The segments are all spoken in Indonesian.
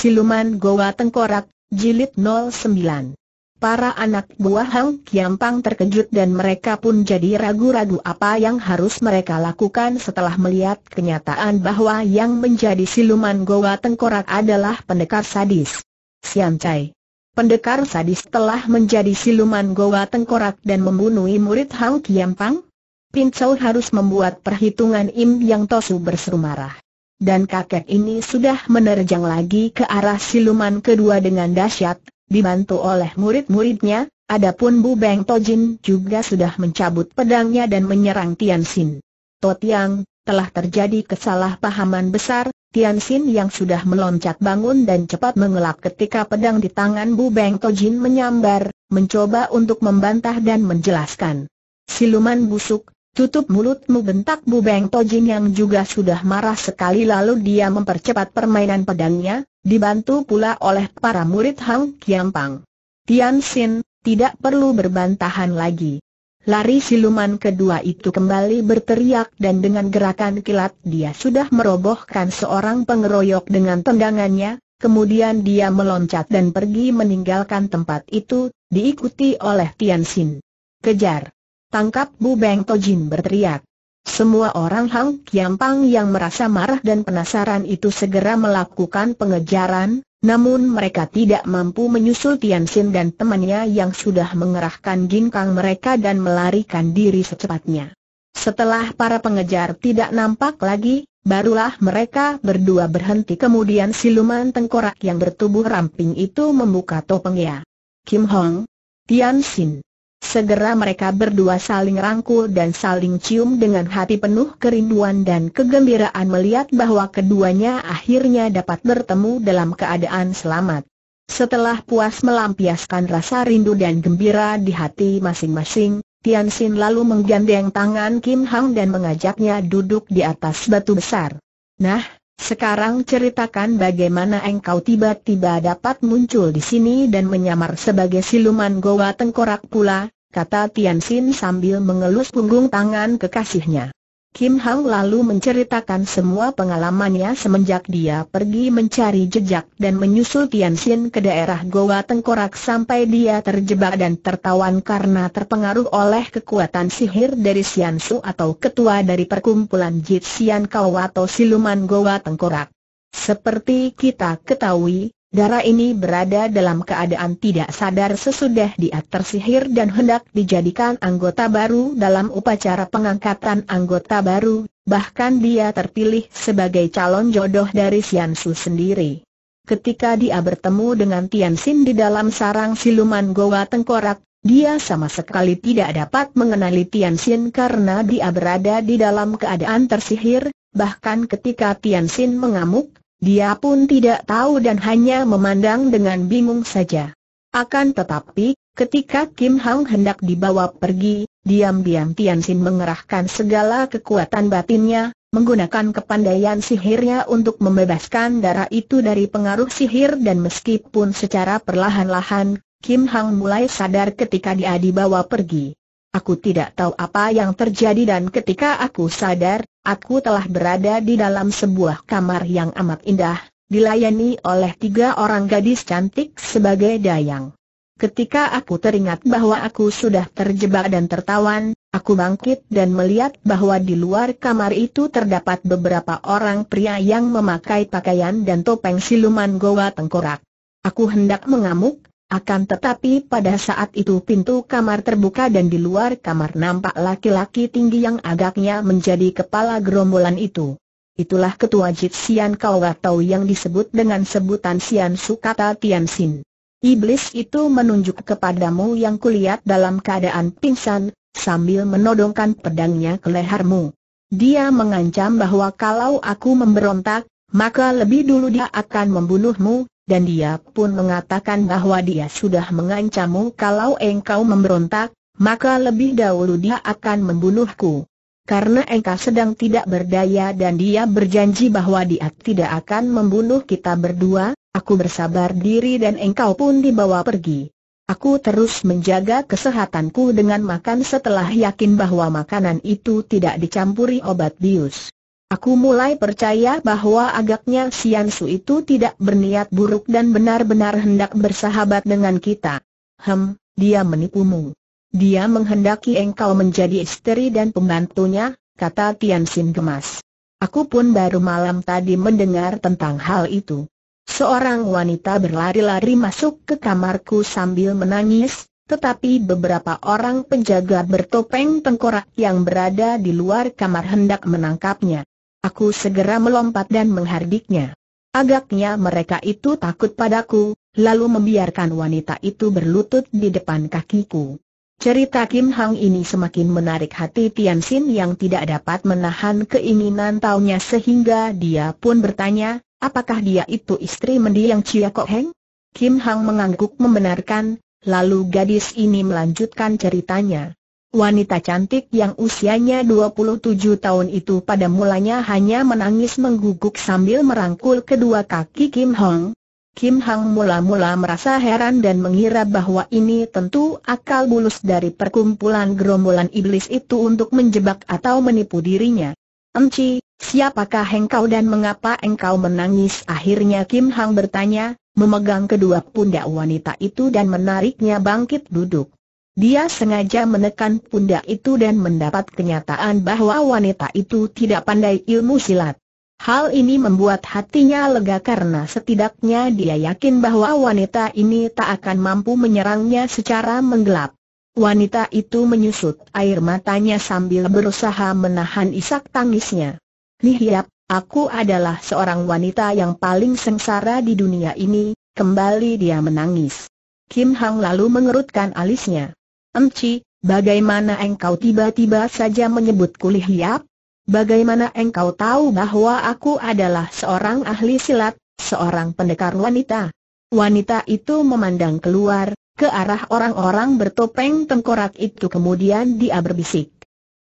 Siluman Goa Tengkorak, Jilid 09 Para anak buah Hang Kiampang terkejut dan mereka pun jadi ragu-ragu apa yang harus mereka lakukan setelah melihat kenyataan bahwa yang menjadi siluman Goa Tengkorak adalah pendekar sadis. Sian Chai. Pendekar sadis telah menjadi siluman Goa Tengkorak dan membunuh murid Hang Kiampang? Pincau harus membuat perhitungan Im Yang Tosu berseru marah dan kakek ini sudah menerjang lagi ke arah siluman kedua dengan dahsyat, dibantu oleh murid-muridnya, adapun Bu Beng Tojin juga sudah mencabut pedangnya dan menyerang Tian Xin. Totiang, telah terjadi kesalahpahaman besar, Tian Xin yang sudah meloncat bangun dan cepat mengelak ketika pedang di tangan Bu Beng Tojin menyambar, mencoba untuk membantah dan menjelaskan. Siluman busuk, Tutup mulutmu bentak Bu Beng Tojin yang juga sudah marah sekali lalu dia mempercepat permainan pedangnya, dibantu pula oleh para murid Hang Kiampang. Tian Xin, tidak perlu berbantahan lagi. Lari siluman kedua itu kembali berteriak dan dengan gerakan kilat dia sudah merobohkan seorang pengeroyok dengan tendangannya, kemudian dia meloncat dan pergi meninggalkan tempat itu, diikuti oleh Tian Xin. Kejar! Tangkap Bu Beng Tojin berteriak. Semua orang Hang Kiampang yang merasa marah dan penasaran itu segera melakukan pengejaran, namun mereka tidak mampu menyusul Tian Xin dan temannya yang sudah mengerahkan ginkang mereka dan melarikan diri secepatnya. Setelah para pengejar tidak nampak lagi, barulah mereka berdua berhenti kemudian siluman tengkorak yang bertubuh ramping itu membuka topengnya. Kim Hong, Tian Xin Segera mereka berdua saling rangkul dan saling cium dengan hati penuh kerinduan dan kegembiraan melihat bahwa keduanya akhirnya dapat bertemu dalam keadaan selamat. Setelah puas melampiaskan rasa rindu dan gembira di hati masing-masing, Tian Xin lalu menggandeng tangan Kim Hang dan mengajaknya duduk di atas batu besar. Nah, sekarang ceritakan bagaimana engkau tiba-tiba dapat muncul di sini dan menyamar sebagai siluman Goa Tengkorak pula, kata Tian Xin sambil mengelus punggung tangan kekasihnya. Kim Hang lalu menceritakan semua pengalamannya semenjak dia pergi mencari jejak dan menyusul Tian Xin ke daerah Goa Tengkorak sampai dia terjebak dan tertawan karena terpengaruh oleh kekuatan sihir dari Xian Su atau ketua dari perkumpulan Jit Xian Kau atau siluman Goa Tengkorak. Seperti kita ketahui, Darah ini berada dalam keadaan tidak sadar sesudah dia tersihir dan hendak dijadikan anggota baru dalam upacara pengangkatan anggota baru, bahkan dia terpilih sebagai calon jodoh dari Su sendiri. Ketika dia bertemu dengan Tian Xin di dalam sarang siluman Goa Tengkorak, dia sama sekali tidak dapat mengenali Xin karena dia berada di dalam keadaan tersihir, bahkan ketika Tian Xin mengamuk, dia pun tidak tahu dan hanya memandang dengan bingung saja. Akan tetapi, ketika Kim Hang hendak dibawa pergi, diam-diam Tian Xin mengerahkan segala kekuatan batinnya, menggunakan kepandaian sihirnya untuk membebaskan darah itu dari pengaruh sihir dan meskipun secara perlahan-lahan, Kim Hang mulai sadar ketika dia dibawa pergi. Aku tidak tahu apa yang terjadi dan ketika aku sadar, aku telah berada di dalam sebuah kamar yang amat indah, dilayani oleh tiga orang gadis cantik sebagai dayang. Ketika aku teringat bahwa aku sudah terjebak dan tertawan, aku bangkit dan melihat bahwa di luar kamar itu terdapat beberapa orang pria yang memakai pakaian dan topeng siluman goa tengkorak. Aku hendak mengamuk, akan tetapi pada saat itu pintu kamar terbuka dan di luar kamar nampak laki-laki tinggi yang agaknya menjadi kepala gerombolan itu. Itulah ketua Jit Sian Kau atau yang disebut dengan sebutan Sian Sukata Tian Sin. Iblis itu menunjuk kepadamu yang kulihat dalam keadaan pingsan, sambil menodongkan pedangnya ke lehermu. Dia mengancam bahwa kalau aku memberontak, maka lebih dulu dia akan membunuhmu, dan dia pun mengatakan bahwa dia sudah mengancammu kalau engkau memberontak, maka lebih dahulu dia akan membunuhku. Karena engkau sedang tidak berdaya dan dia berjanji bahwa dia tidak akan membunuh kita berdua, aku bersabar diri dan engkau pun dibawa pergi. Aku terus menjaga kesehatanku dengan makan setelah yakin bahwa makanan itu tidak dicampuri obat bius. Aku mulai percaya bahwa agaknya Sian Su itu tidak berniat buruk dan benar-benar hendak bersahabat dengan kita. Hem, dia menipumu. Dia menghendaki engkau menjadi istri dan pembantunya, kata Tian Xin gemas. Aku pun baru malam tadi mendengar tentang hal itu. Seorang wanita berlari-lari masuk ke kamarku sambil menangis, tetapi beberapa orang penjaga bertopeng tengkorak yang berada di luar kamar hendak menangkapnya. Aku segera melompat dan menghardiknya. Agaknya mereka itu takut padaku, lalu membiarkan wanita itu berlutut di depan kakiku. Cerita Kim Hang ini semakin menarik hati Tian Xin yang tidak dapat menahan keinginan taunya sehingga dia pun bertanya, apakah dia itu istri mendiang Chia Kok Heng? Kim Hang mengangguk membenarkan, lalu gadis ini melanjutkan ceritanya. Wanita cantik yang usianya 27 tahun itu pada mulanya hanya menangis mengguguk sambil merangkul kedua kaki Kim Hong. Kim Hong mula-mula merasa heran dan mengira bahwa ini tentu akal bulus dari perkumpulan gerombolan iblis itu untuk menjebak atau menipu dirinya. Emci, siapakah engkau dan mengapa engkau menangis? Akhirnya Kim Hong bertanya, memegang kedua pundak wanita itu dan menariknya bangkit duduk. Dia sengaja menekan pundak itu dan mendapat kenyataan bahwa wanita itu tidak pandai ilmu silat. Hal ini membuat hatinya lega karena setidaknya dia yakin bahwa wanita ini tak akan mampu menyerangnya secara menggelap. Wanita itu menyusut air matanya sambil berusaha menahan isak tangisnya. yap, aku adalah seorang wanita yang paling sengsara di dunia ini, kembali dia menangis. Kim Hang lalu mengerutkan alisnya. Emci, bagaimana engkau tiba-tiba saja menyebut kulih liap? Bagaimana engkau tahu bahwa aku adalah seorang ahli silat, seorang pendekar wanita? Wanita itu memandang keluar, ke arah orang-orang bertopeng tengkorak itu kemudian dia berbisik.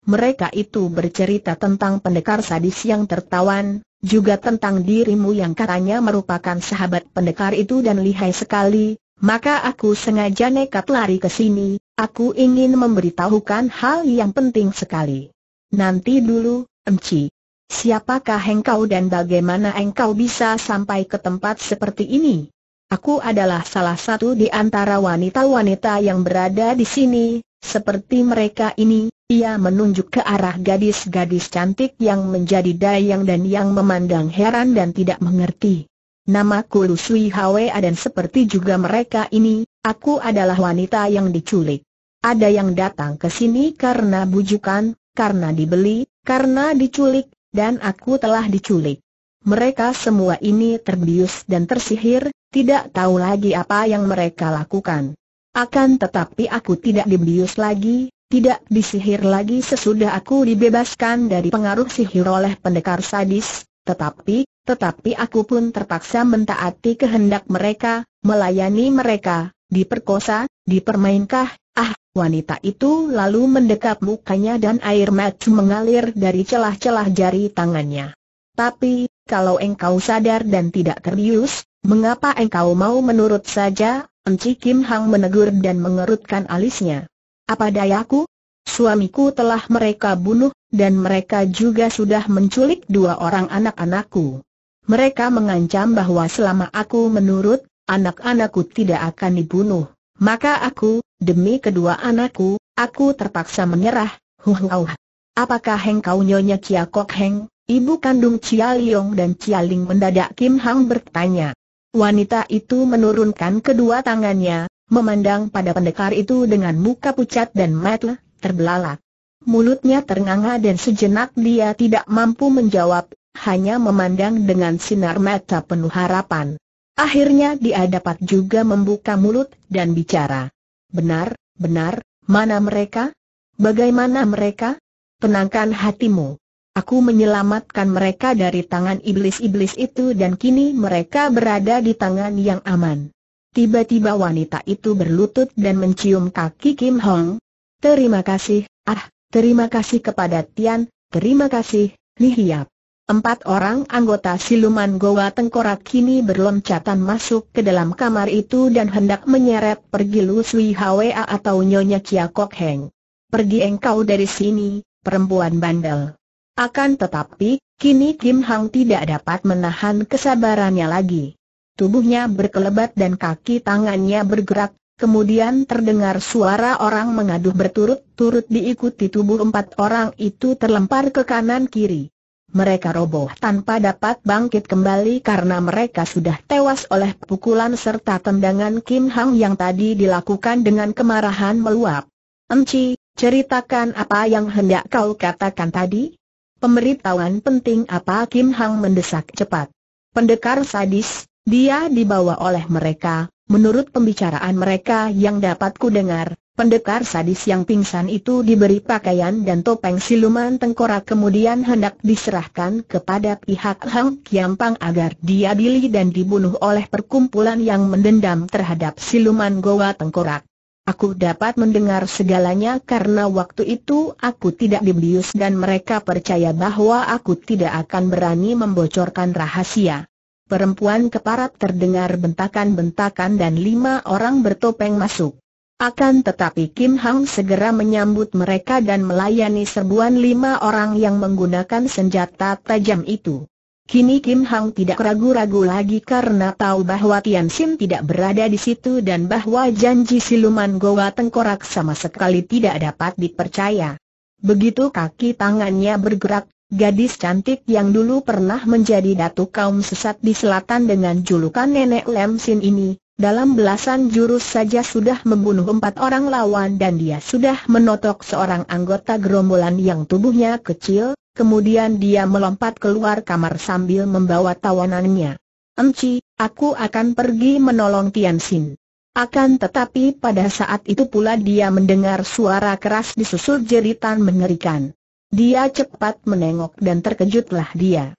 Mereka itu bercerita tentang pendekar sadis yang tertawan, juga tentang dirimu yang katanya merupakan sahabat pendekar itu dan lihai sekali, maka aku sengaja nekat lari ke sini, Aku ingin memberitahukan hal yang penting sekali. Nanti dulu, Emci. Siapakah engkau dan bagaimana engkau bisa sampai ke tempat seperti ini? Aku adalah salah satu di antara wanita-wanita yang berada di sini, seperti mereka ini, ia menunjuk ke arah gadis-gadis cantik yang menjadi dayang dan yang memandang heran dan tidak mengerti. Namaku Lusui Hwa dan seperti juga mereka ini, aku adalah wanita yang diculik. Ada yang datang ke sini karena bujukan, karena dibeli, karena diculik, dan aku telah diculik. Mereka semua ini terbius dan tersihir, tidak tahu lagi apa yang mereka lakukan. Akan tetapi aku tidak dibius lagi, tidak disihir lagi sesudah aku dibebaskan dari pengaruh sihir oleh pendekar sadis, tetapi, tetapi aku pun terpaksa mentaati kehendak mereka, melayani mereka, Diperkosa, dipermainkah, ah, wanita itu lalu mendekap mukanya dan air mata mengalir dari celah-celah jari tangannya. Tapi, kalau engkau sadar dan tidak serius, mengapa engkau mau menurut saja, Enci Kim Hang menegur dan mengerutkan alisnya. Apa dayaku? Suamiku telah mereka bunuh, dan mereka juga sudah menculik dua orang anak-anakku. Mereka mengancam bahwa selama aku menurut, anak-anakku tidak akan dibunuh. Maka aku, demi kedua anakku, aku terpaksa menyerah, huhuauh. Apakah Heng kau nyonya Cia Kok Heng, ibu kandung Cia Liong dan Cia Ling mendadak Kim Hang bertanya. Wanita itu menurunkan kedua tangannya, memandang pada pendekar itu dengan muka pucat dan mata terbelalak. Mulutnya ternganga dan sejenak dia tidak mampu menjawab, hanya memandang dengan sinar mata penuh harapan. Akhirnya dia dapat juga membuka mulut dan bicara. Benar, benar, mana mereka? Bagaimana mereka? Tenangkan hatimu. Aku menyelamatkan mereka dari tangan iblis-iblis itu dan kini mereka berada di tangan yang aman. Tiba-tiba wanita itu berlutut dan mencium kaki Kim Hong. Terima kasih, ah, terima kasih kepada Tian, terima kasih, Hiap. Empat orang anggota siluman Goa Tengkorak kini berloncatan masuk ke dalam kamar itu dan hendak menyeret pergi Lu Sui Hwa atau Nyonya Kia Kok Heng. Pergi engkau dari sini, perempuan bandel. Akan tetapi, kini Kim Hang tidak dapat menahan kesabarannya lagi. Tubuhnya berkelebat dan kaki tangannya bergerak, kemudian terdengar suara orang mengaduh berturut-turut diikuti tubuh empat orang itu terlempar ke kanan kiri. Mereka roboh tanpa dapat bangkit kembali karena mereka sudah tewas oleh pukulan serta tendangan Kim Hang yang tadi dilakukan dengan kemarahan meluap. Enci, ceritakan apa yang hendak kau katakan tadi? Pemberitahuan penting apa Kim Hang mendesak cepat. Pendekar sadis, dia dibawa oleh mereka, menurut pembicaraan mereka yang dapat ku dengar, Pendekar sadis yang pingsan itu diberi pakaian dan topeng siluman tengkorak kemudian hendak diserahkan kepada pihak Hang Kiampang agar diadili dan dibunuh oleh perkumpulan yang mendendam terhadap siluman Goa Tengkorak. Aku dapat mendengar segalanya karena waktu itu aku tidak dibius dan mereka percaya bahwa aku tidak akan berani membocorkan rahasia. Perempuan keparat terdengar bentakan-bentakan dan lima orang bertopeng masuk. Akan tetapi Kim Hang segera menyambut mereka dan melayani serbuan lima orang yang menggunakan senjata tajam itu. Kini Kim Hang tidak ragu-ragu lagi karena tahu bahwa Tian Sim tidak berada di situ dan bahwa janji siluman Goa Tengkorak sama sekali tidak dapat dipercaya. Begitu kaki tangannya bergerak, gadis cantik yang dulu pernah menjadi datu kaum sesat di selatan dengan julukan Nenek Lem Sin ini, dalam belasan jurus saja sudah membunuh empat orang lawan dan dia sudah menotok seorang anggota gerombolan yang tubuhnya kecil, kemudian dia melompat keluar kamar sambil membawa tawanannya. Enci, aku akan pergi menolong Tianxin. Akan tetapi pada saat itu pula dia mendengar suara keras disusul jeritan mengerikan. Dia cepat menengok dan terkejutlah dia.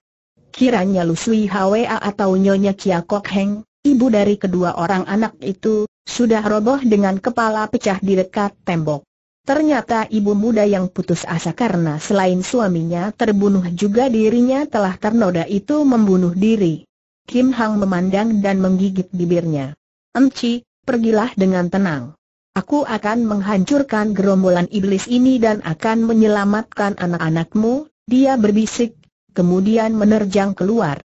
Kiranya Lu Sui Hwa atau Nyonya Kia Kok Heng, ibu dari kedua orang anak itu, sudah roboh dengan kepala pecah di dekat tembok. Ternyata ibu muda yang putus asa karena selain suaminya terbunuh juga dirinya telah ternoda itu membunuh diri. Kim Hang memandang dan menggigit bibirnya. Emci, pergilah dengan tenang. Aku akan menghancurkan gerombolan iblis ini dan akan menyelamatkan anak-anakmu, dia berbisik, kemudian menerjang keluar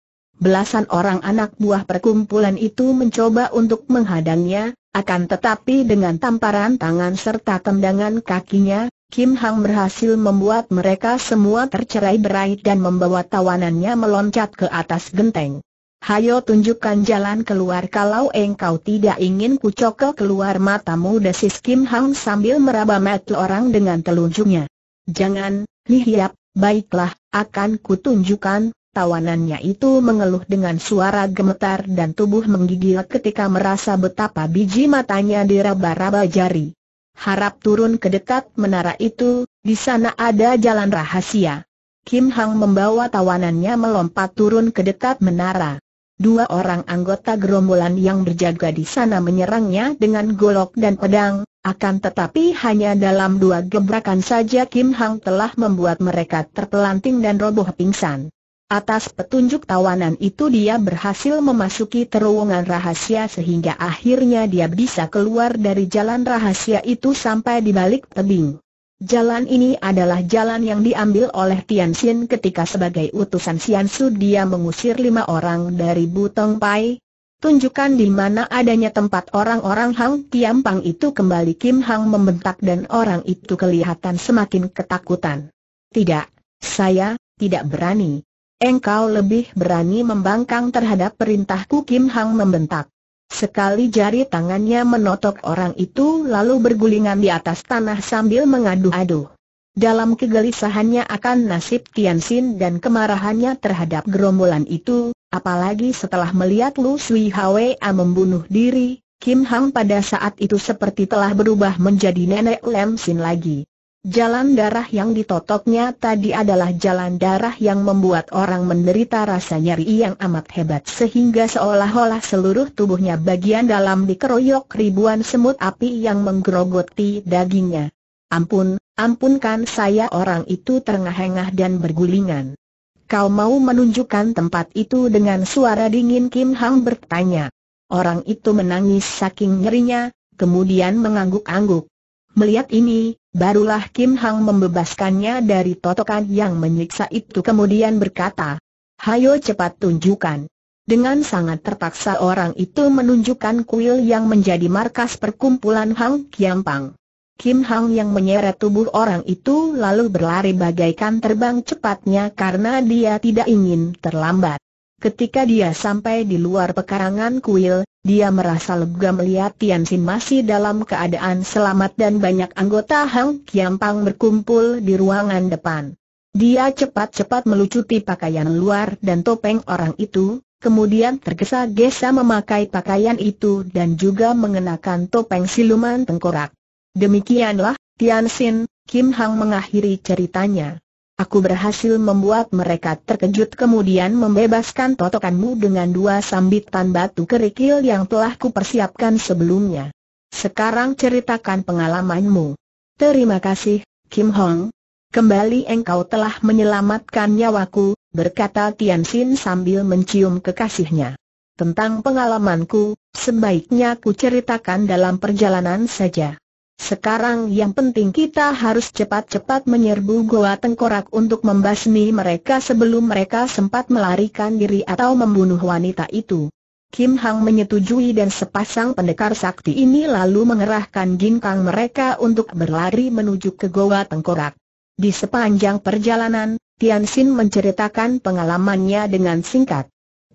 belasan orang anak buah perkumpulan itu mencoba untuk menghadangnya, akan tetapi dengan tamparan tangan serta tendangan kakinya, Kim Hang berhasil membuat mereka semua tercerai berai dan membawa tawanannya meloncat ke atas genteng. Hayo tunjukkan jalan keluar kalau engkau tidak ingin kucokel keluar matamu desis Kim Hang sambil meraba metel orang dengan telunjuknya. Jangan, lihiap, baiklah, akan kutunjukkan, Tawanannya itu mengeluh dengan suara gemetar dan tubuh menggigil ketika merasa betapa biji matanya diraba-raba jari. Harap turun ke dekat menara itu, di sana ada jalan rahasia. Kim Hang membawa tawanannya melompat turun ke dekat menara. Dua orang anggota gerombolan yang berjaga di sana menyerangnya dengan golok dan pedang, akan tetapi hanya dalam dua gebrakan saja Kim Hang telah membuat mereka terpelanting dan roboh pingsan. Atas petunjuk tawanan itu dia berhasil memasuki terowongan rahasia sehingga akhirnya dia bisa keluar dari jalan rahasia itu sampai di balik tebing. Jalan ini adalah jalan yang diambil oleh Tian Xin ketika sebagai utusan Xian Su dia mengusir lima orang dari Butong Pai. Tunjukkan di mana adanya tempat orang-orang Hang Pang itu kembali Kim Hang membentak dan orang itu kelihatan semakin ketakutan. Tidak, saya, tidak berani, engkau lebih berani membangkang terhadap perintahku Kim Hang membentak. Sekali jari tangannya menotok orang itu lalu bergulingan di atas tanah sambil mengadu-adu. Dalam kegelisahannya akan nasib Tian Xin dan kemarahannya terhadap gerombolan itu, apalagi setelah melihat Lu Sui Hwa membunuh diri, Kim Hang pada saat itu seperti telah berubah menjadi nenek Lem Sin lagi. Jalan darah yang ditotoknya tadi adalah jalan darah yang membuat orang menderita rasa nyeri yang amat hebat sehingga seolah-olah seluruh tubuhnya bagian dalam dikeroyok ribuan semut api yang menggerogoti dagingnya. Ampun, ampunkan saya orang itu terengah-engah dan bergulingan. Kau mau menunjukkan tempat itu dengan suara dingin Kim Hang bertanya. Orang itu menangis saking nyerinya, kemudian mengangguk-angguk. Melihat ini, Barulah Kim Hang membebaskannya dari totokan yang menyiksa itu kemudian berkata, Hayo cepat tunjukkan. Dengan sangat terpaksa orang itu menunjukkan kuil yang menjadi markas perkumpulan Hang Kiampang. Kim Hang yang menyeret tubuh orang itu lalu berlari bagaikan terbang cepatnya karena dia tidak ingin terlambat. Ketika dia sampai di luar pekarangan kuil, dia merasa lega melihat Tian Sin masih dalam keadaan selamat dan banyak anggota Hang Kiampang berkumpul di ruangan depan. Dia cepat-cepat melucuti pakaian luar dan topeng orang itu, kemudian tergesa-gesa memakai pakaian itu dan juga mengenakan topeng siluman tengkorak. Demikianlah, Tian Sin, Kim Hang mengakhiri ceritanya. Aku berhasil membuat mereka terkejut kemudian membebaskan totokanmu dengan dua sambitan batu kerikil yang telah kupersiapkan sebelumnya. Sekarang ceritakan pengalamanmu. Terima kasih, Kim Hong. Kembali engkau telah menyelamatkan nyawaku, berkata Tian Xin sambil mencium kekasihnya. Tentang pengalamanku, sebaiknya ku ceritakan dalam perjalanan saja. Sekarang yang penting kita harus cepat-cepat menyerbu goa tengkorak untuk membasmi mereka sebelum mereka sempat melarikan diri atau membunuh wanita itu. Kim Hang menyetujui dan sepasang pendekar sakti ini lalu mengerahkan ginkang mereka untuk berlari menuju ke goa tengkorak. Di sepanjang perjalanan, Tian Xin menceritakan pengalamannya dengan singkat.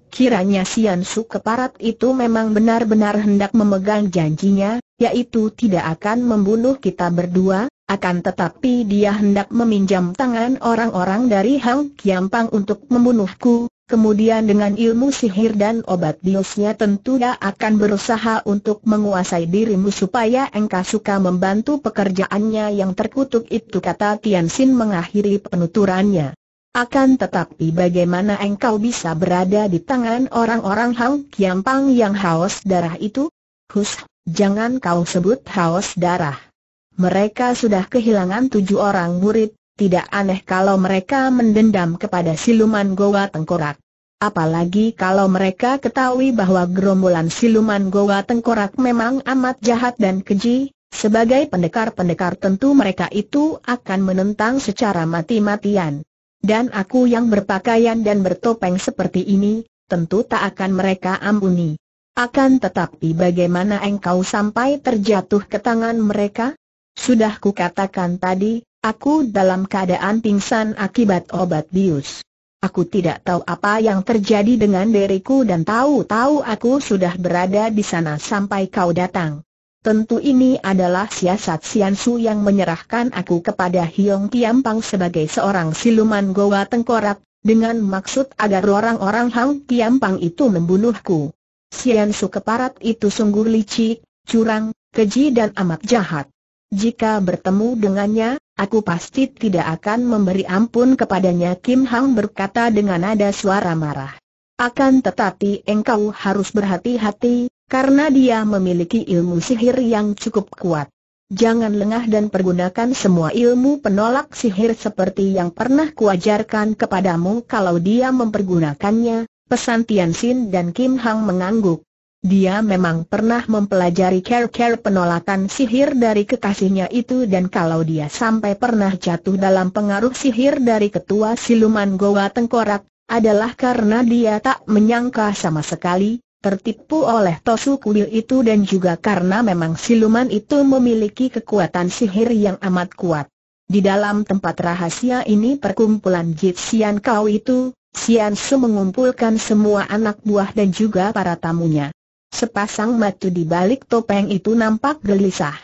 Kiranya Sian Su keparat itu memang benar-benar hendak memegang janjinya, yaitu tidak akan membunuh kita berdua, akan tetapi dia hendak meminjam tangan orang-orang dari Hang Kiampang untuk membunuhku, kemudian dengan ilmu sihir dan obat biusnya tentu dia akan berusaha untuk menguasai dirimu supaya engkau suka membantu pekerjaannya yang terkutuk itu kata Tian Xin mengakhiri penuturannya. Akan tetapi bagaimana engkau bisa berada di tangan orang-orang Hang Kiampang yang haus darah itu? Hus, jangan kau sebut haus darah. Mereka sudah kehilangan tujuh orang murid, tidak aneh kalau mereka mendendam kepada siluman Goa Tengkorak. Apalagi kalau mereka ketahui bahwa gerombolan siluman Goa Tengkorak memang amat jahat dan keji, sebagai pendekar-pendekar tentu mereka itu akan menentang secara mati-matian dan aku yang berpakaian dan bertopeng seperti ini, tentu tak akan mereka ampuni. Akan tetapi bagaimana engkau sampai terjatuh ke tangan mereka? Sudah kukatakan tadi, aku dalam keadaan pingsan akibat obat bius. Aku tidak tahu apa yang terjadi dengan diriku dan tahu-tahu aku sudah berada di sana sampai kau datang. Tentu ini adalah siasat Su yang menyerahkan aku kepada Hiong Tiampang sebagai seorang siluman goa tengkorak, dengan maksud agar orang-orang Hang Tiampang itu membunuhku. Su keparat itu sungguh licik, curang, keji dan amat jahat. Jika bertemu dengannya, aku pasti tidak akan memberi ampun kepadanya Kim Hang berkata dengan nada suara marah. Akan tetapi engkau harus berhati-hati, karena dia memiliki ilmu sihir yang cukup kuat. Jangan lengah dan pergunakan semua ilmu penolak sihir seperti yang pernah kuajarkan kepadamu kalau dia mempergunakannya, pesan Tian Xin dan Kim Hang mengangguk. Dia memang pernah mempelajari care-care penolakan sihir dari kekasihnya itu dan kalau dia sampai pernah jatuh dalam pengaruh sihir dari ketua siluman Goa Tengkorak, adalah karena dia tak menyangka sama sekali, tertipu oleh Tosu Kuil itu dan juga karena memang siluman itu memiliki kekuatan sihir yang amat kuat. Di dalam tempat rahasia ini perkumpulan Jit Sian Kau itu, Sian Su mengumpulkan semua anak buah dan juga para tamunya. Sepasang matu di balik topeng itu nampak gelisah.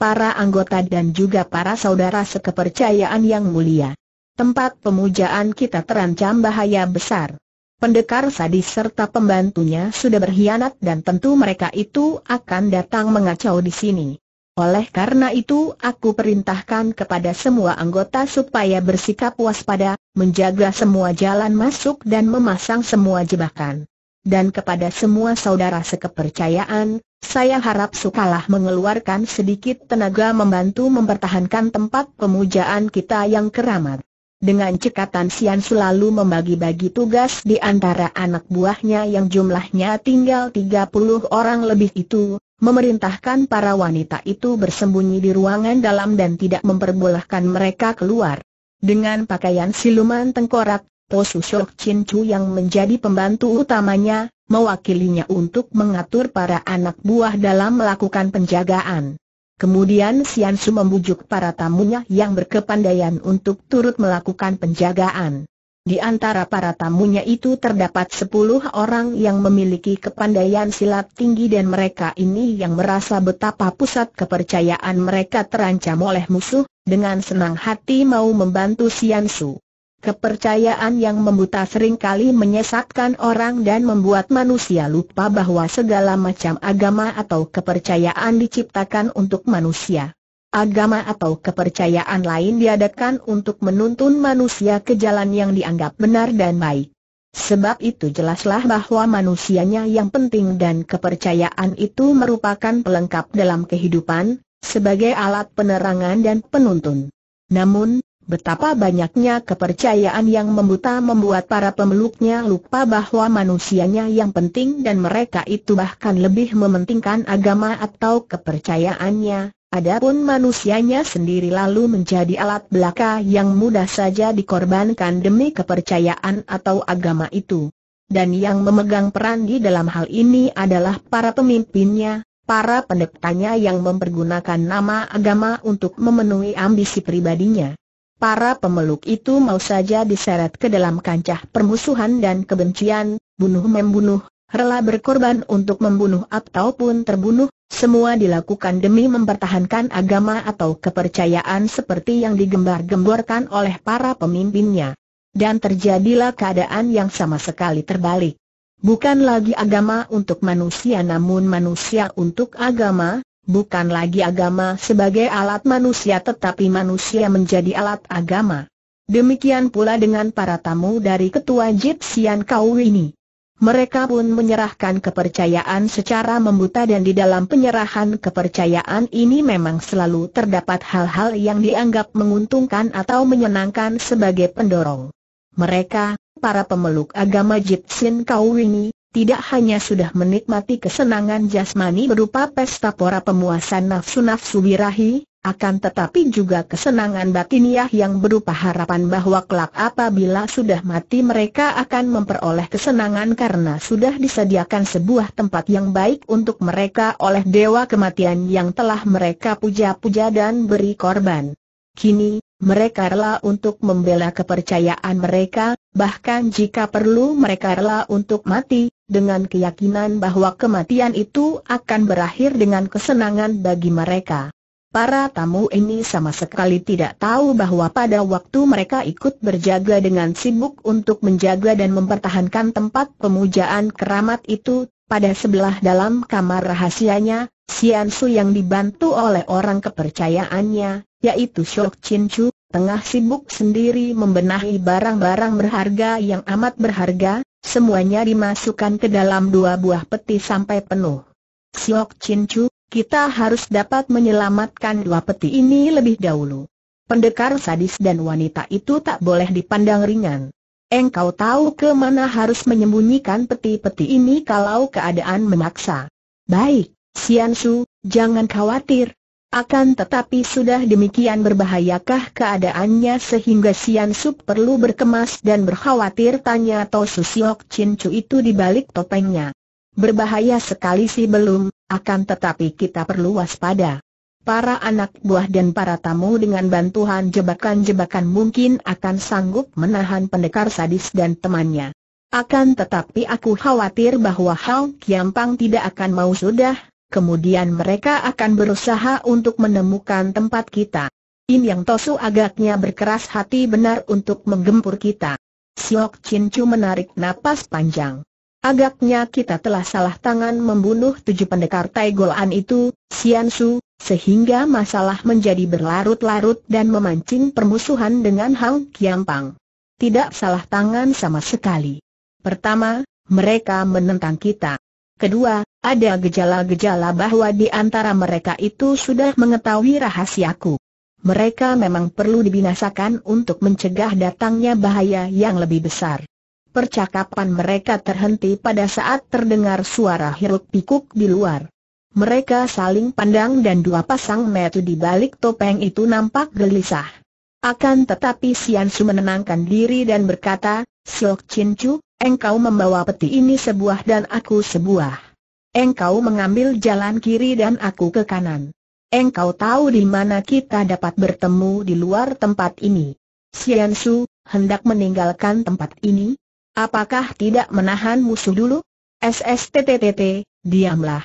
Para anggota dan juga para saudara sekepercayaan yang mulia. Tempat pemujaan kita terancam bahaya besar. Pendekar sadis serta pembantunya sudah berkhianat dan tentu mereka itu akan datang mengacau di sini. Oleh karena itu aku perintahkan kepada semua anggota supaya bersikap waspada, menjaga semua jalan masuk dan memasang semua jebakan. Dan kepada semua saudara sekepercayaan, saya harap sukalah mengeluarkan sedikit tenaga membantu mempertahankan tempat pemujaan kita yang keramat. Dengan cekatan Sian selalu membagi-bagi tugas di antara anak buahnya yang jumlahnya tinggal 30 orang lebih itu, memerintahkan para wanita itu bersembunyi di ruangan dalam dan tidak memperbolehkan mereka keluar. Dengan pakaian siluman tengkorak, Tosu Shok Chin Chu yang menjadi pembantu utamanya, mewakilinya untuk mengatur para anak buah dalam melakukan penjagaan. Kemudian Sian Su membujuk para tamunya yang berkepandaian untuk turut melakukan penjagaan. Di antara para tamunya itu terdapat sepuluh orang yang memiliki kepandaian silat tinggi dan mereka ini yang merasa betapa pusat kepercayaan mereka terancam oleh musuh, dengan senang hati mau membantu Sian Su. Kepercayaan yang membuta seringkali menyesatkan orang dan membuat manusia lupa bahwa segala macam agama atau kepercayaan diciptakan untuk manusia. Agama atau kepercayaan lain diadakan untuk menuntun manusia ke jalan yang dianggap benar dan baik. Sebab itu jelaslah bahwa manusianya yang penting dan kepercayaan itu merupakan pelengkap dalam kehidupan, sebagai alat penerangan dan penuntun. Namun, Betapa banyaknya kepercayaan yang membuta membuat para pemeluknya lupa bahwa manusianya yang penting dan mereka itu bahkan lebih mementingkan agama atau kepercayaannya, adapun manusianya sendiri lalu menjadi alat belaka yang mudah saja dikorbankan demi kepercayaan atau agama itu. Dan yang memegang peran di dalam hal ini adalah para pemimpinnya, para pendetanya yang mempergunakan nama agama untuk memenuhi ambisi pribadinya. Para pemeluk itu mau saja diseret ke dalam kancah permusuhan dan kebencian, bunuh-membunuh, rela berkorban untuk membunuh ataupun terbunuh, semua dilakukan demi mempertahankan agama atau kepercayaan seperti yang digembar-gemborkan oleh para pemimpinnya. Dan terjadilah keadaan yang sama sekali terbalik. Bukan lagi agama untuk manusia namun manusia untuk agama, bukan lagi agama sebagai alat manusia tetapi manusia menjadi alat agama. Demikian pula dengan para tamu dari ketua Jitsian Kau ini. Mereka pun menyerahkan kepercayaan secara membuta dan di dalam penyerahan kepercayaan ini memang selalu terdapat hal-hal yang dianggap menguntungkan atau menyenangkan sebagai pendorong. Mereka, para pemeluk agama Jipsin Kau ini, tidak hanya sudah menikmati kesenangan jasmani berupa pesta pora pemuasan nafsu-nafsu birahi, akan tetapi juga kesenangan batiniah yang berupa harapan bahwa kelak apabila sudah mati mereka akan memperoleh kesenangan karena sudah disediakan sebuah tempat yang baik untuk mereka oleh dewa kematian yang telah mereka puja-puja dan beri korban. Kini, mereka rela untuk membela kepercayaan mereka, bahkan jika perlu mereka rela untuk mati, dengan keyakinan bahwa kematian itu akan berakhir dengan kesenangan bagi mereka. Para tamu ini sama sekali tidak tahu bahwa pada waktu mereka ikut berjaga dengan sibuk untuk menjaga dan mempertahankan tempat pemujaan keramat itu, pada sebelah dalam kamar rahasianya, Sian Su yang dibantu oleh orang kepercayaannya, yaitu Shok Chin Chu, tengah sibuk sendiri membenahi barang-barang berharga yang amat berharga, Semuanya dimasukkan ke dalam dua buah peti sampai penuh. Siok Chin Chu, kita harus dapat menyelamatkan dua peti ini lebih dahulu. Pendekar sadis dan wanita itu tak boleh dipandang ringan. Engkau tahu ke mana harus menyembunyikan peti-peti ini kalau keadaan memaksa. Baik, Sian Su, jangan khawatir, akan tetapi sudah demikian berbahayakah keadaannya sehingga Sian Sup perlu berkemas dan berkhawatir tanya Toh Susiok Chin Chu itu di balik topengnya. Berbahaya sekali sih belum, akan tetapi kita perlu waspada. Para anak buah dan para tamu dengan bantuan jebakan-jebakan mungkin akan sanggup menahan pendekar sadis dan temannya. Akan tetapi aku khawatir bahwa Hao Kiampang tidak akan mau sudah, kemudian mereka akan berusaha untuk menemukan tempat kita. In Yang Tosu agaknya berkeras hati benar untuk menggempur kita. Siok Chin Chu menarik napas panjang. Agaknya kita telah salah tangan membunuh tujuh pendekar Taigolan itu, Sian Su, sehingga masalah menjadi berlarut-larut dan memancing permusuhan dengan Hang Kiampang. Tidak salah tangan sama sekali. Pertama, mereka menentang kita. Kedua, ada gejala-gejala bahwa di antara mereka itu sudah mengetahui rahasiaku. Mereka memang perlu dibinasakan untuk mencegah datangnya bahaya yang lebih besar. Percakapan mereka terhenti pada saat terdengar suara hiruk pikuk di luar. Mereka saling pandang dan dua pasang mata di balik topeng itu nampak gelisah. Akan tetapi Sian Su menenangkan diri dan berkata, Sok Chin Chu, engkau membawa peti ini sebuah dan aku sebuah. Engkau mengambil jalan kiri dan aku ke kanan. Engkau tahu di mana kita dapat bertemu di luar tempat ini. Sian Su, hendak meninggalkan tempat ini? Apakah tidak menahan musuh dulu? SSTTTT, diamlah.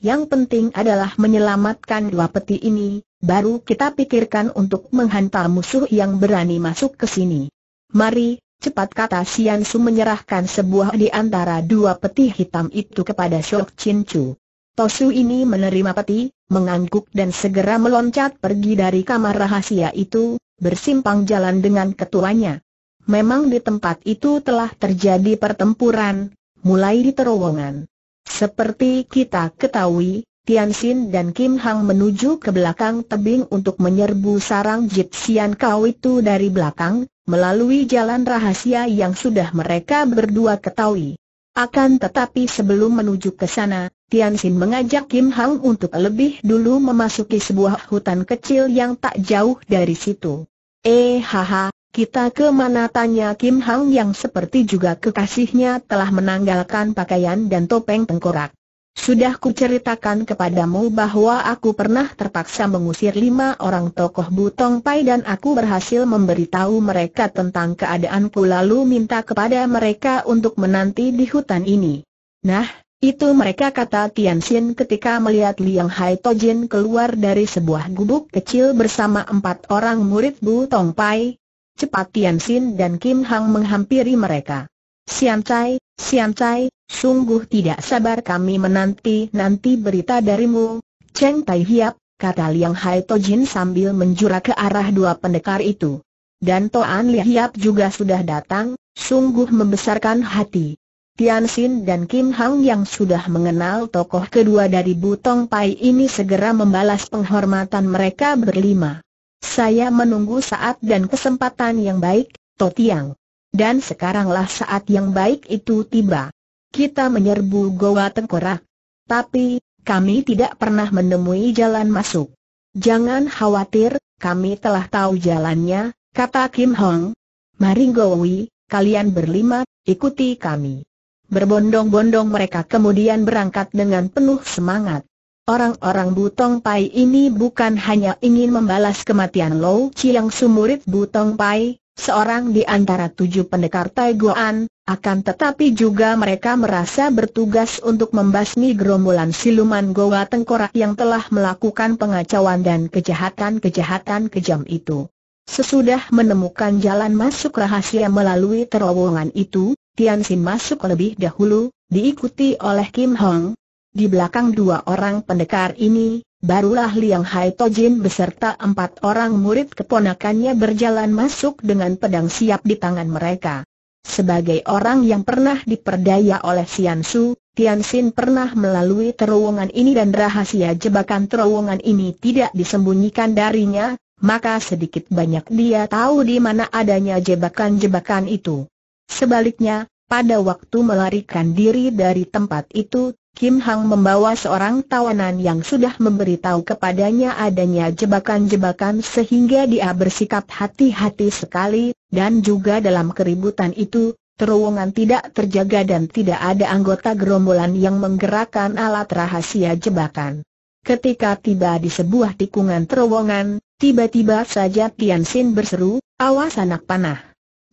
Yang penting adalah menyelamatkan dua peti ini, baru kita pikirkan untuk menghantar musuh yang berani masuk ke sini. Mari, Cepat kata Sian Su menyerahkan sebuah di antara dua peti hitam itu kepada Shok Chin Chu. Tosu ini menerima peti, mengangguk dan segera meloncat pergi dari kamar rahasia itu, bersimpang jalan dengan ketuanya. Memang di tempat itu telah terjadi pertempuran, mulai di terowongan. Seperti kita ketahui, Tian Xin dan Kim Hang menuju ke belakang tebing untuk menyerbu sarang Jip Sian Kau itu dari belakang, melalui jalan rahasia yang sudah mereka berdua ketahui. Akan tetapi sebelum menuju ke sana, Tian Xin mengajak Kim Hang untuk lebih dulu memasuki sebuah hutan kecil yang tak jauh dari situ. Eh haha, kita ke mana tanya Kim Hang yang seperti juga kekasihnya telah menanggalkan pakaian dan topeng tengkorak. Sudah kuceritakan kepadamu bahwa aku pernah terpaksa mengusir lima orang tokoh Butong Pai dan aku berhasil memberitahu mereka tentang keadaanku lalu minta kepada mereka untuk menanti di hutan ini. Nah, itu mereka kata Tian Xin ketika melihat Liang Hai Tojin keluar dari sebuah gubuk kecil bersama empat orang murid Butong Pai. Cepat Tian Xin dan Kim Hang menghampiri mereka. Sian Cai, Sian Cai, Sungguh tidak sabar kami menanti-nanti berita darimu, Cheng Tai Hiap, kata Liang Hai Tojin sambil menjurah ke arah dua pendekar itu. Dan Toan Li Hiap juga sudah datang, sungguh membesarkan hati. Tian Xin dan Kim Hang yang sudah mengenal tokoh kedua dari Butong Pai ini segera membalas penghormatan mereka berlima. Saya menunggu saat dan kesempatan yang baik, To Totiang. Dan sekaranglah saat yang baik itu tiba kita menyerbu Goa Tengkorak. Tapi, kami tidak pernah menemui jalan masuk. Jangan khawatir, kami telah tahu jalannya, kata Kim Hong. Mari Gowi, kalian berlima, ikuti kami. Berbondong-bondong mereka kemudian berangkat dengan penuh semangat. Orang-orang Butong Pai ini bukan hanya ingin membalas kematian Lou Chiang sumurit Butong Pai, seorang di antara tujuh pendekar Tai Goan, akan tetapi juga mereka merasa bertugas untuk membasmi gerombolan siluman Goa Tengkorak yang telah melakukan pengacauan dan kejahatan-kejahatan kejam itu. Sesudah menemukan jalan masuk rahasia melalui terowongan itu, Tian Xin masuk lebih dahulu, diikuti oleh Kim Hong. Di belakang dua orang pendekar ini, barulah Liang Hai Tojin beserta empat orang murid keponakannya berjalan masuk dengan pedang siap di tangan mereka. Sebagai orang yang pernah diperdaya oleh Sian Su, Tian Xin pernah melalui terowongan ini dan rahasia jebakan terowongan ini tidak disembunyikan darinya, maka sedikit banyak dia tahu di mana adanya jebakan-jebakan itu. Sebaliknya, pada waktu melarikan diri dari tempat itu, Kim Hang membawa seorang tawanan yang sudah memberitahu kepadanya adanya jebakan-jebakan sehingga dia bersikap hati-hati sekali, dan juga dalam keributan itu, terowongan tidak terjaga dan tidak ada anggota gerombolan yang menggerakkan alat rahasia jebakan. Ketika tiba di sebuah tikungan terowongan, tiba-tiba saja Tian Xin berseru, awas anak panah.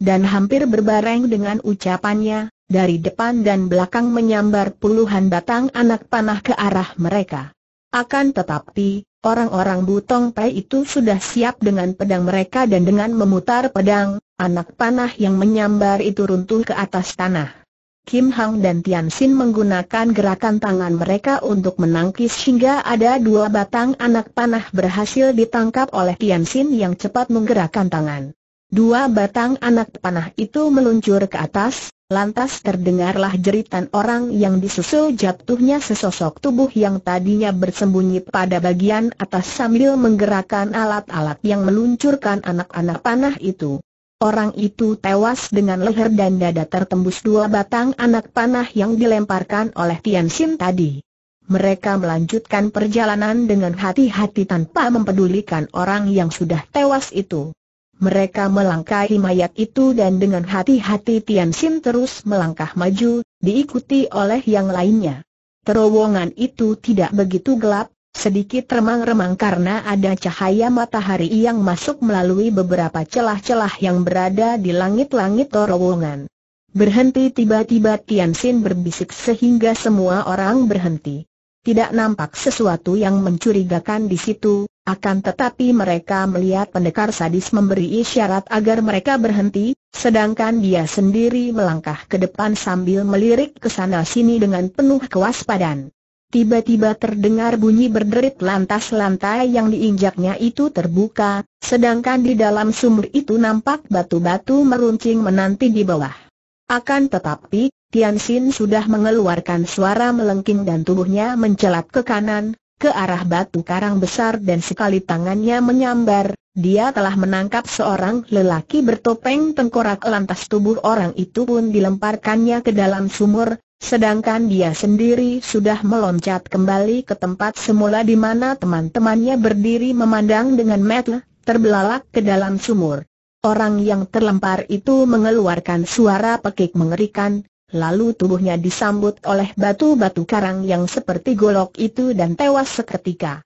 Dan hampir berbareng dengan ucapannya, dari depan dan belakang menyambar puluhan batang anak panah ke arah mereka. Akan tetapi, Orang-orang Butong Pai itu sudah siap dengan pedang mereka dan dengan memutar pedang, anak panah yang menyambar itu runtuh ke atas tanah. Kim Hang dan Tian Xin menggunakan gerakan tangan mereka untuk menangkis hingga ada dua batang anak panah berhasil ditangkap oleh Tian Xin yang cepat menggerakkan tangan. Dua batang anak panah itu meluncur ke atas, Lantas terdengarlah jeritan orang yang disusul jatuhnya sesosok tubuh yang tadinya bersembunyi pada bagian atas sambil menggerakkan alat-alat yang meluncurkan anak-anak panah itu. Orang itu tewas dengan leher dan dada tertembus dua batang anak panah yang dilemparkan oleh Tian Xin tadi. Mereka melanjutkan perjalanan dengan hati-hati tanpa mempedulikan orang yang sudah tewas itu. Mereka melangkahi mayat itu dan dengan hati-hati Tian Sin terus melangkah maju, diikuti oleh yang lainnya. Terowongan itu tidak begitu gelap, sedikit remang-remang karena ada cahaya matahari yang masuk melalui beberapa celah-celah yang berada di langit-langit terowongan. Berhenti tiba-tiba Tian Sin berbisik sehingga semua orang berhenti. Tidak nampak sesuatu yang mencurigakan di situ, akan tetapi mereka melihat pendekar sadis memberi isyarat agar mereka berhenti, sedangkan dia sendiri melangkah ke depan sambil melirik ke sana sini dengan penuh kewaspadaan. Tiba-tiba terdengar bunyi berderit lantas lantai yang diinjaknya itu terbuka, sedangkan di dalam sumur itu nampak batu-batu meruncing menanti di bawah. Akan tetapi, Tian Xin sudah mengeluarkan suara melengking dan tubuhnya mencelat ke kanan, ke arah batu karang besar dan sekali tangannya menyambar, dia telah menangkap seorang lelaki bertopeng tengkorak lantas tubuh orang itu pun dilemparkannya ke dalam sumur, sedangkan dia sendiri sudah meloncat kembali ke tempat semula di mana teman-temannya berdiri memandang dengan mata terbelalak ke dalam sumur. Orang yang terlempar itu mengeluarkan suara pekik mengerikan, lalu tubuhnya disambut oleh batu-batu karang yang seperti golok itu dan tewas seketika.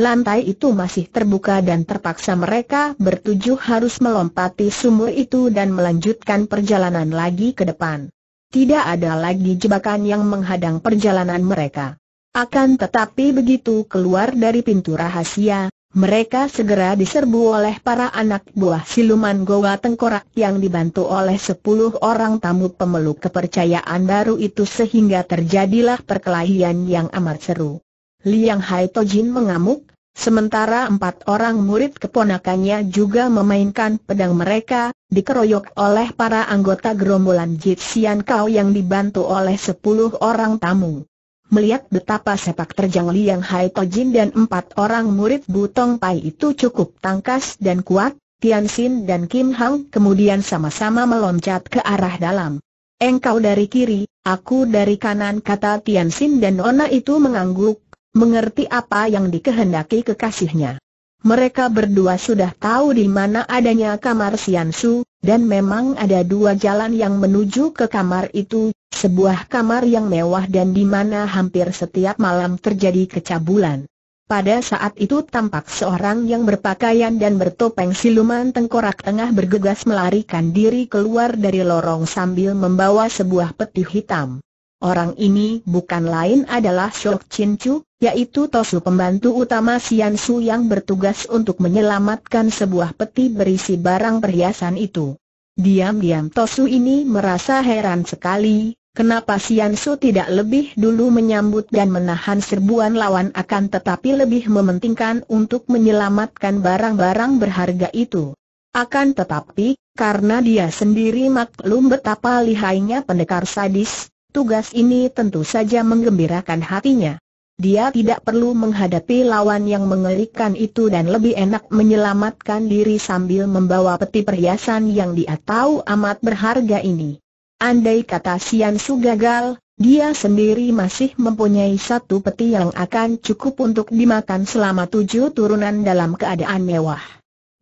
Lantai itu masih terbuka dan terpaksa mereka bertujuh harus melompati sumur itu dan melanjutkan perjalanan lagi ke depan. Tidak ada lagi jebakan yang menghadang perjalanan mereka. Akan tetapi begitu keluar dari pintu rahasia, mereka segera diserbu oleh para anak buah siluman Goa Tengkorak yang dibantu oleh sepuluh orang tamu pemeluk kepercayaan baru itu sehingga terjadilah perkelahian yang amat seru. Liang Hai Tojin mengamuk, sementara empat orang murid keponakannya juga memainkan pedang mereka, dikeroyok oleh para anggota gerombolan Jitsian Kau yang dibantu oleh sepuluh orang tamu melihat betapa sepak terjang Liang Hai Tojin dan empat orang murid Butong Pai itu cukup tangkas dan kuat, Tian Xin dan Kim Hang kemudian sama-sama meloncat ke arah dalam. Engkau dari kiri, aku dari kanan kata Tian Xin dan ona itu mengangguk, mengerti apa yang dikehendaki kekasihnya. Mereka berdua sudah tahu di mana adanya kamar Sian Su, dan memang ada dua jalan yang menuju ke kamar itu, sebuah kamar yang mewah dan di mana hampir setiap malam terjadi kecabulan. Pada saat itu tampak seorang yang berpakaian dan bertopeng siluman tengkorak tengah bergegas melarikan diri keluar dari lorong sambil membawa sebuah peti hitam. Orang ini bukan lain adalah Shok Chin Chu, yaitu Tosu pembantu utama Sian Su yang bertugas untuk menyelamatkan sebuah peti berisi barang perhiasan itu. Diam-diam Tosu ini merasa heran sekali, Kenapa Sian Su tidak lebih dulu menyambut dan menahan serbuan lawan akan tetapi lebih mementingkan untuk menyelamatkan barang-barang berharga itu. Akan tetapi, karena dia sendiri maklum betapa lihainya pendekar sadis, tugas ini tentu saja menggembirakan hatinya. Dia tidak perlu menghadapi lawan yang mengerikan itu dan lebih enak menyelamatkan diri sambil membawa peti perhiasan yang dia tahu amat berharga ini. Andai kata Sian Su gagal, dia sendiri masih mempunyai satu peti yang akan cukup untuk dimakan selama tujuh turunan dalam keadaan mewah.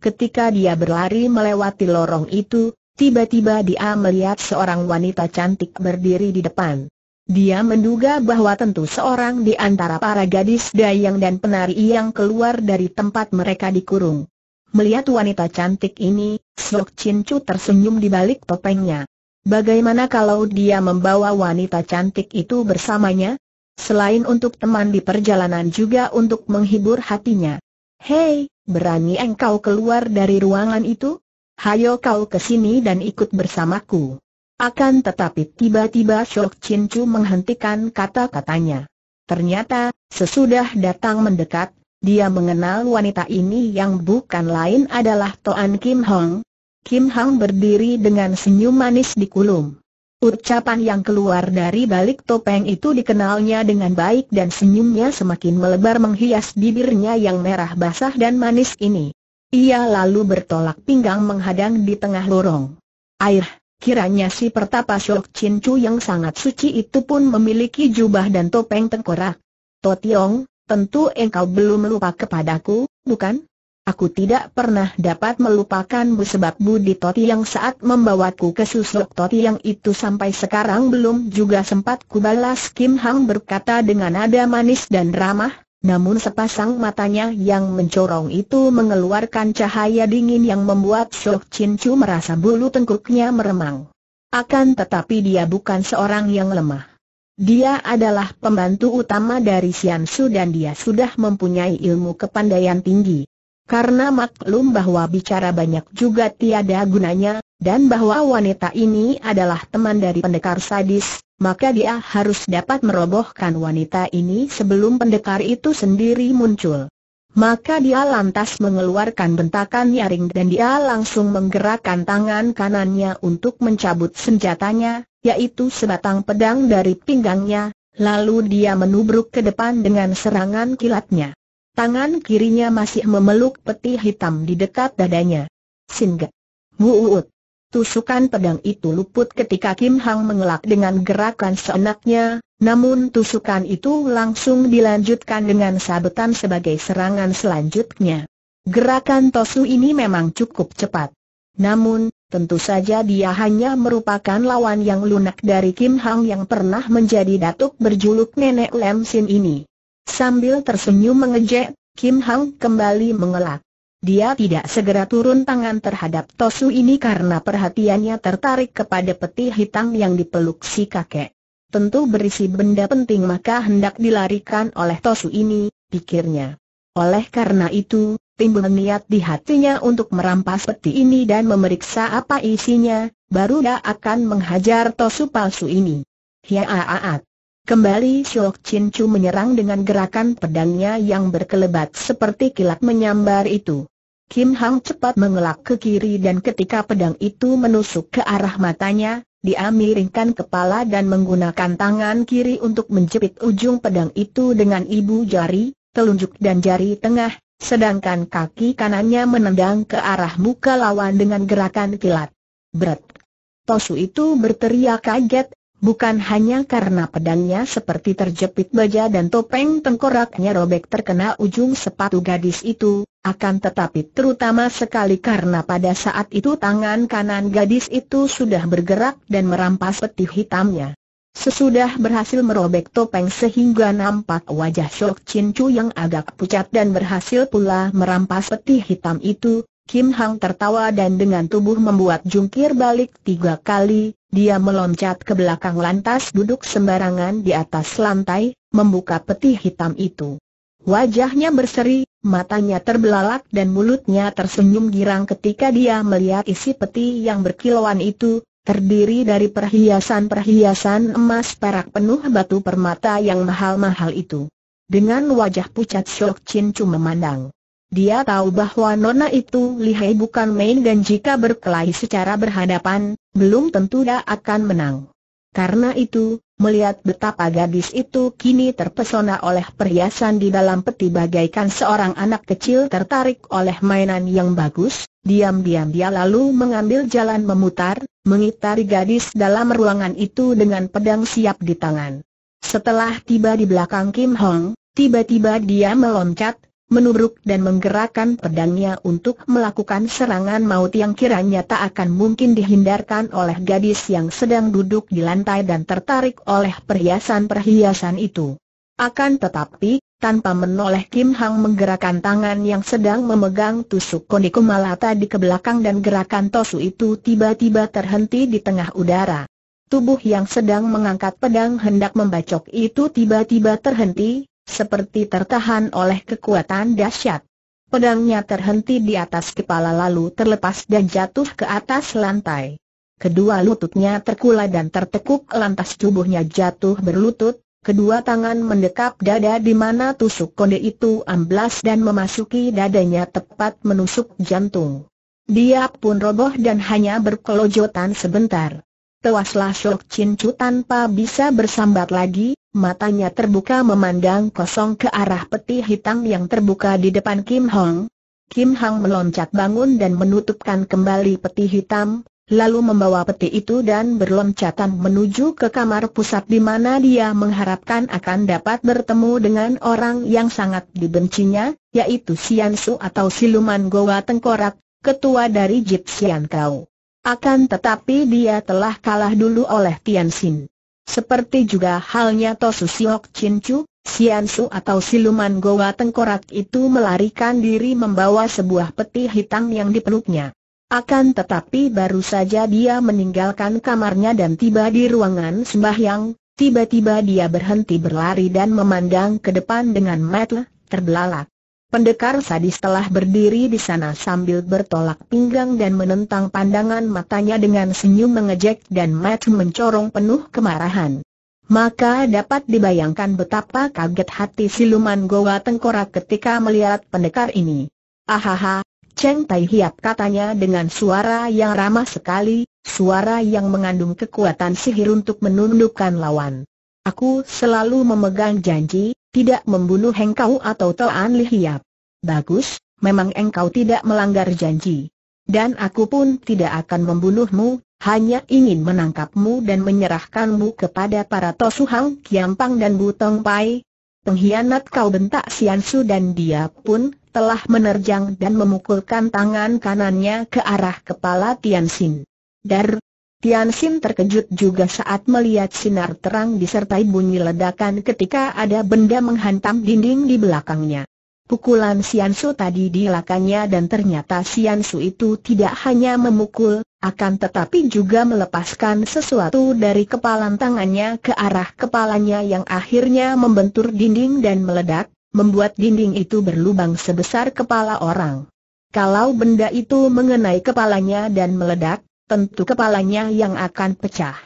Ketika dia berlari melewati lorong itu, tiba-tiba dia melihat seorang wanita cantik berdiri di depan. Dia menduga bahwa tentu seorang di antara para gadis dayang dan penari yang keluar dari tempat mereka dikurung. Melihat wanita cantik ini, Sok Chin Chu tersenyum di balik topengnya. Bagaimana kalau dia membawa wanita cantik itu bersamanya? Selain untuk teman di perjalanan juga untuk menghibur hatinya. Hei, berani engkau keluar dari ruangan itu? Hayo kau ke sini dan ikut bersamaku. Akan tetapi tiba-tiba Shok Chin Chu menghentikan kata-katanya. Ternyata, sesudah datang mendekat, dia mengenal wanita ini yang bukan lain adalah Toan Kim Hong, Kim Hang berdiri dengan senyum manis di kulum. Ucapan yang keluar dari balik topeng itu dikenalnya dengan baik dan senyumnya semakin melebar menghias bibirnya yang merah basah dan manis ini. Ia lalu bertolak pinggang menghadang di tengah lorong. Air, kiranya si pertapa Syok Chin Chu yang sangat suci itu pun memiliki jubah dan topeng tengkorak. Totiong, tentu engkau belum lupa kepadaku, bukan? Aku tidak pernah dapat melupakanmu sebab Budi Toti yang saat membawaku ke susuk Toti yang itu sampai sekarang belum juga sempat kubalas Kim Hang berkata dengan nada manis dan ramah, namun sepasang matanya yang mencorong itu mengeluarkan cahaya dingin yang membuat Sok Chin Chu merasa bulu tengkuknya meremang. Akan tetapi dia bukan seorang yang lemah. Dia adalah pembantu utama dari Sian Su dan dia sudah mempunyai ilmu kepandaian tinggi. Karena maklum bahwa bicara banyak juga tiada gunanya, dan bahwa wanita ini adalah teman dari pendekar sadis, maka dia harus dapat merobohkan wanita ini sebelum pendekar itu sendiri muncul. Maka dia lantas mengeluarkan bentakan nyaring dan dia langsung menggerakkan tangan kanannya untuk mencabut senjatanya, yaitu sebatang pedang dari pinggangnya, lalu dia menubruk ke depan dengan serangan kilatnya. Tangan kirinya masih memeluk peti hitam di dekat dadanya. Singa. Muut. Tusukan pedang itu luput ketika Kim Hang mengelak dengan gerakan seenaknya, namun tusukan itu langsung dilanjutkan dengan sabetan sebagai serangan selanjutnya. Gerakan Tosu ini memang cukup cepat. Namun, tentu saja dia hanya merupakan lawan yang lunak dari Kim Hang yang pernah menjadi datuk berjuluk Nenek Lem Sin ini. Sambil tersenyum mengejek, Kim Hang kembali mengelak. Dia tidak segera turun tangan terhadap Tosu ini karena perhatiannya tertarik kepada peti hitam yang dipeluk si kakek. Tentu berisi benda penting maka hendak dilarikan oleh Tosu ini, pikirnya. Oleh karena itu, timbul niat di hatinya untuk merampas peti ini dan memeriksa apa isinya, baru dia akan menghajar Tosu palsu ini. Hiaaat. Kembali Shok Chin Chu menyerang dengan gerakan pedangnya yang berkelebat seperti kilat menyambar itu. Kim Hang cepat mengelak ke kiri dan ketika pedang itu menusuk ke arah matanya, dia miringkan kepala dan menggunakan tangan kiri untuk menjepit ujung pedang itu dengan ibu jari, telunjuk dan jari tengah, sedangkan kaki kanannya menendang ke arah muka lawan dengan gerakan kilat. Berat. Tosu itu berteriak kaget, Bukan hanya karena pedangnya seperti terjepit baja dan topeng tengkoraknya robek terkena ujung sepatu gadis itu, akan tetapi terutama sekali karena pada saat itu tangan kanan gadis itu sudah bergerak dan merampas peti hitamnya. Sesudah berhasil merobek topeng sehingga nampak wajah Shok Chin Chu yang agak pucat dan berhasil pula merampas peti hitam itu, Kim Hang tertawa dan dengan tubuh membuat jungkir balik tiga kali, dia meloncat ke belakang lantas duduk sembarangan di atas lantai, membuka peti hitam itu. Wajahnya berseri, matanya terbelalak dan mulutnya tersenyum girang ketika dia melihat isi peti yang berkilauan itu, terdiri dari perhiasan-perhiasan emas perak penuh batu permata yang mahal-mahal itu. Dengan wajah pucat Shok Chin cuma memandang. Dia tahu bahwa Nona itu lihai bukan main dan jika berkelahi secara berhadapan, belum tentu dia akan menang. Karena itu, melihat betapa gadis itu kini terpesona oleh perhiasan di dalam peti bagaikan seorang anak kecil tertarik oleh mainan yang bagus, diam-diam dia lalu mengambil jalan memutar, mengitari gadis dalam ruangan itu dengan pedang siap di tangan. Setelah tiba di belakang Kim Hong, tiba-tiba dia meloncat, menuruk dan menggerakkan pedangnya untuk melakukan serangan maut yang kiranya tak akan mungkin dihindarkan oleh gadis yang sedang duduk di lantai dan tertarik oleh perhiasan-perhiasan itu. Akan tetapi, tanpa menoleh Kim Hang menggerakkan tangan yang sedang memegang tusuk kondiku malata di kebelakang dan gerakan tosu itu tiba-tiba terhenti di tengah udara. Tubuh yang sedang mengangkat pedang hendak membacok itu tiba-tiba terhenti, seperti tertahan oleh kekuatan dahsyat. Pedangnya terhenti di atas kepala lalu terlepas dan jatuh ke atas lantai. Kedua lututnya terkulai dan tertekuk lantas tubuhnya jatuh berlutut, kedua tangan mendekap dada di mana tusuk konde itu amblas dan memasuki dadanya tepat menusuk jantung. Dia pun roboh dan hanya berkelojotan sebentar. Tewaslah Shok Chin Chu tanpa bisa bersambat lagi, matanya terbuka memandang kosong ke arah peti hitam yang terbuka di depan Kim Hong. Kim Hong meloncat bangun dan menutupkan kembali peti hitam, lalu membawa peti itu dan berloncatan menuju ke kamar pusat di mana dia mengharapkan akan dapat bertemu dengan orang yang sangat dibencinya, yaitu Sian Su atau Siluman Goa Tengkorak, ketua dari Jip Sian Kau. Akan tetapi dia telah kalah dulu oleh Tian Xin. Seperti juga halnya Tosu Siok Chin Chu, Su atau siluman Goa Tengkorak itu melarikan diri membawa sebuah peti hitam yang dipeluknya. Akan tetapi baru saja dia meninggalkan kamarnya dan tiba di ruangan sembahyang, tiba-tiba dia berhenti berlari dan memandang ke depan dengan mata terbelalak. Pendekar sadis telah berdiri di sana sambil bertolak pinggang dan menentang pandangan matanya dengan senyum mengejek dan mata mencorong penuh kemarahan. Maka dapat dibayangkan betapa kaget hati siluman Goa Tengkorak ketika melihat pendekar ini. Ahaha, Cheng Tai Hiap katanya dengan suara yang ramah sekali, suara yang mengandung kekuatan sihir untuk menundukkan lawan. Aku selalu memegang janji, tidak membunuh engkau atau Toan Lihiap. Bagus, memang engkau tidak melanggar janji. Dan aku pun tidak akan membunuhmu, hanya ingin menangkapmu dan menyerahkanmu kepada para Tosuhang Kiampang dan Butong Pai. Pengkhianat kau bentak Siansu dan dia pun telah menerjang dan memukulkan tangan kanannya ke arah kepala Tianxin. Dar, Tian Xin terkejut juga saat melihat sinar terang disertai bunyi ledakan ketika ada benda menghantam dinding di belakangnya. Pukulan Sian Su tadi dilakannya dan ternyata Sian Su itu tidak hanya memukul, akan tetapi juga melepaskan sesuatu dari kepalan tangannya ke arah kepalanya yang akhirnya membentur dinding dan meledak, membuat dinding itu berlubang sebesar kepala orang. Kalau benda itu mengenai kepalanya dan meledak, tentu kepalanya yang akan pecah.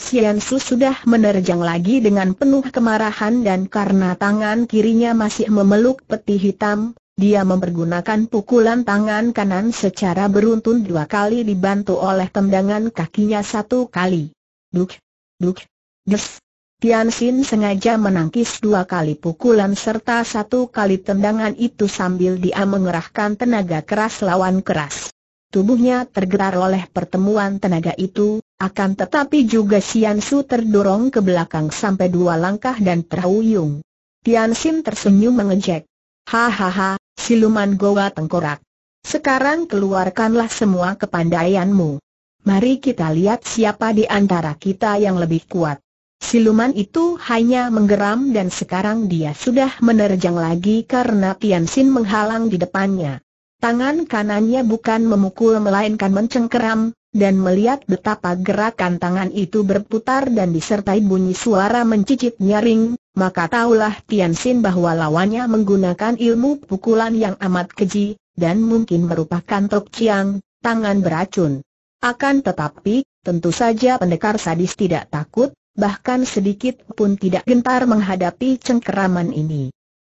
Sian Su sudah menerjang lagi dengan penuh kemarahan dan karena tangan kirinya masih memeluk peti hitam, dia mempergunakan pukulan tangan kanan secara beruntun dua kali dibantu oleh tendangan kakinya satu kali. Duk, duk, des. Tian Xin sengaja menangkis dua kali pukulan serta satu kali tendangan itu sambil dia mengerahkan tenaga keras lawan keras. Tubuhnya tergetar oleh pertemuan tenaga itu, akan tetapi juga Sian Su terdorong ke belakang sampai dua langkah dan terhuyung. Tian Xin tersenyum mengejek. Hahaha, siluman goa tengkorak. Sekarang keluarkanlah semua kepandaianmu. Mari kita lihat siapa di antara kita yang lebih kuat. Siluman itu hanya menggeram dan sekarang dia sudah menerjang lagi karena Tian Xin menghalang di depannya. Tangan kanannya bukan memukul melainkan mencengkeram, dan melihat betapa gerakan tangan itu berputar dan disertai bunyi suara mencicit nyaring, maka tahulah Tian Xin bahwa lawannya menggunakan ilmu pukulan yang amat keji, dan mungkin merupakan Tok Chiang, tangan beracun. Akan tetapi, tentu saja pendekar sadis tidak takut, bahkan sedikit pun tidak gentar menghadapi cengkeraman ini.